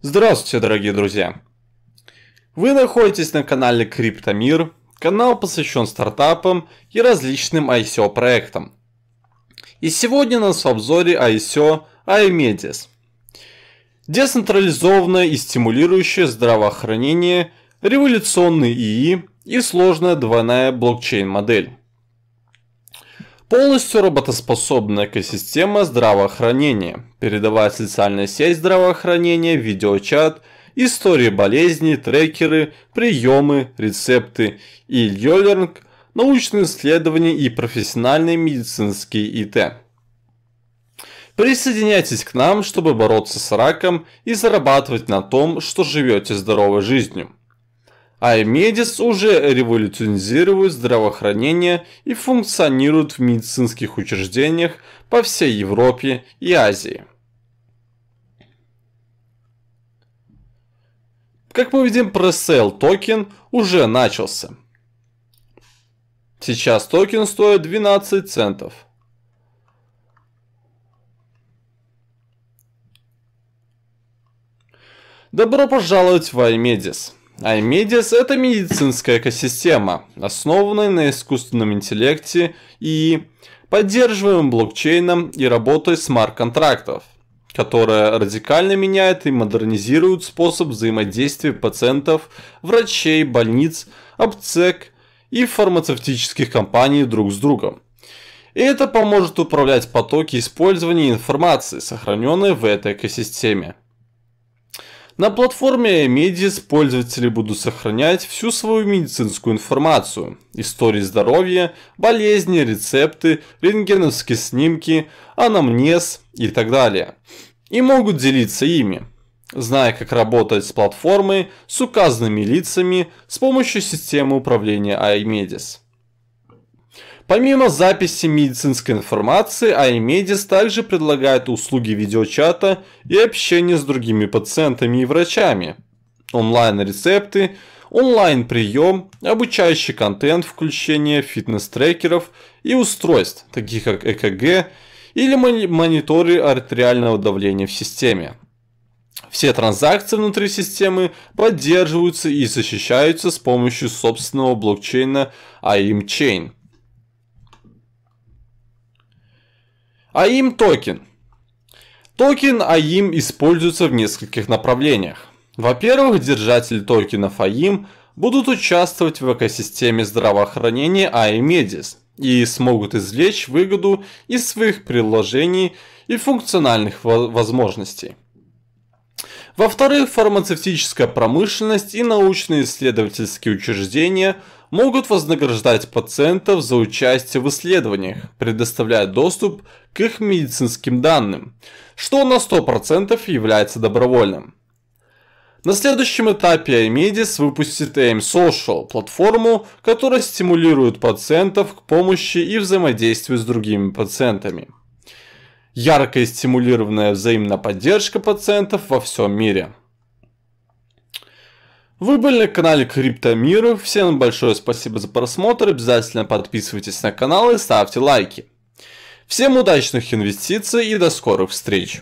Здравствуйте, дорогие друзья! Вы находитесь на канале Криптомир. Канал посвящен стартапам и различным ICO проектам. И сегодня у нас в обзоре ICO iMedis. Децентрализованное и стимулирующее здравоохранение, революционный ИИ и сложная двойная блокчейн-модель. Полностью работоспособная экосистема здравоохранения, передовая социальная сеть здравоохранения, видеочат, истории болезней, трекеры, приемы, рецепты и йолернг, научные исследования и профессиональные медицинские ИТ. Присоединяйтесь к нам, чтобы бороться с раком и зарабатывать на том, что живете здоровой жизнью. Аймедис уже революционизирует здравоохранение и функционирует в медицинских учреждениях по всей Европе и Азии. Как мы видим, пресейл токен уже начался. Сейчас токен стоит 12 центов. Добро пожаловать в Аймедис iMedis а – это медицинская экосистема, основанная на искусственном интеллекте и поддерживаемым блокчейном и работой смарт-контрактов, которая радикально меняет и модернизирует способ взаимодействия пациентов, врачей, больниц, аптек и фармацевтических компаний друг с другом. И это поможет управлять потоки использования информации, сохраненной в этой экосистеме. На платформе Медис пользователи будут сохранять всю свою медицинскую информацию. Истории здоровья, болезни, рецепты, рентгеновские снимки, анамнез и так далее. И могут делиться ими. Зная, как работать с платформой, с указанными лицами, с помощью системы управления iMedis. Помимо записи медицинской информации, iMedis также предлагает услуги видеочата и общения с другими пациентами и врачами, онлайн-рецепты, онлайн-прием, обучающий контент, включение фитнес-трекеров и устройств, таких как ЭКГ или мониторы артериального давления в системе. Все транзакции внутри системы поддерживаются и защищаются с помощью собственного блокчейна AIM Chain – AIM а токен. Токен AIM а используется в нескольких направлениях. Во-первых, держатели токенов AIM а будут участвовать в экосистеме здравоохранения AIMedis и смогут извлечь выгоду из своих приложений и функциональных возможностей. Во-вторых, фармацевтическая промышленность и научно-исследовательские учреждения могут вознаграждать пациентов за участие в исследованиях, предоставляя доступ к их медицинским данным, что на 100% является добровольным. На следующем этапе iMedis выпустит AIM Social, платформу, которая стимулирует пациентов к помощи и взаимодействию с другими пациентами яркая стимулированная взаимная поддержка пациентов во всем мире. Вы были на канале Криптомир. Всем большое спасибо за просмотр. Обязательно подписывайтесь на канал и ставьте лайки. Всем удачных инвестиций и до скорых встреч!